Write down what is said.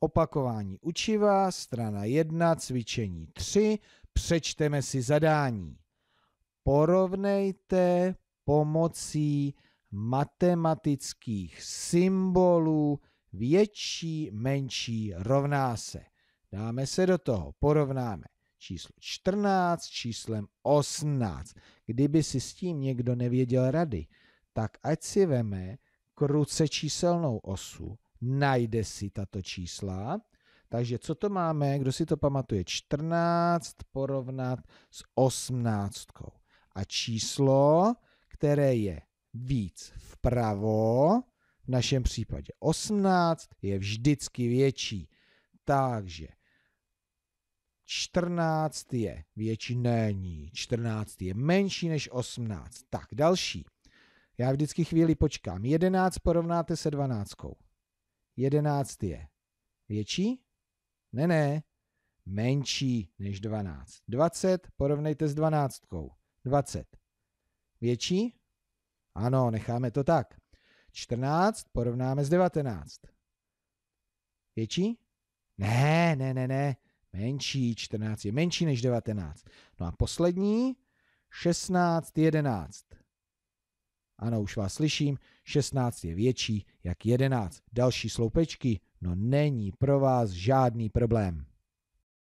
Opakování učiva, strana 1, cvičení 3, přečteme si zadání. Porovnejte pomocí matematických symbolů větší, menší rovná se. Dáme se do toho, porovnáme číslo 14 číslem 18. Kdyby si s tím někdo nevěděl rady, tak ať si veme kruce číselnou osu najde si tato čísla. Takže co to máme, kdo si to pamatuje? 14 porovnat s 18. A číslo, které je víc vpravo, v našem případě 18, je vždycky větší. Takže 14 je větší, není. 14 je menší než 18. Tak, další. Já vždycky chvíli počkám. 11 porovnáte se 12. 11 je větší? Ne, ne, menší než 12. 20 porovnejte s 12. 20. Větší? Ano, necháme to tak. 14 porovnáme s 19. Větší? Ne, ne, ne, ne. Menší 14 je menší než 19. No a poslední 16, 11. Ano, už vás slyším, 16 je větší jak 11. Další sloupečky, no není pro vás žádný problém.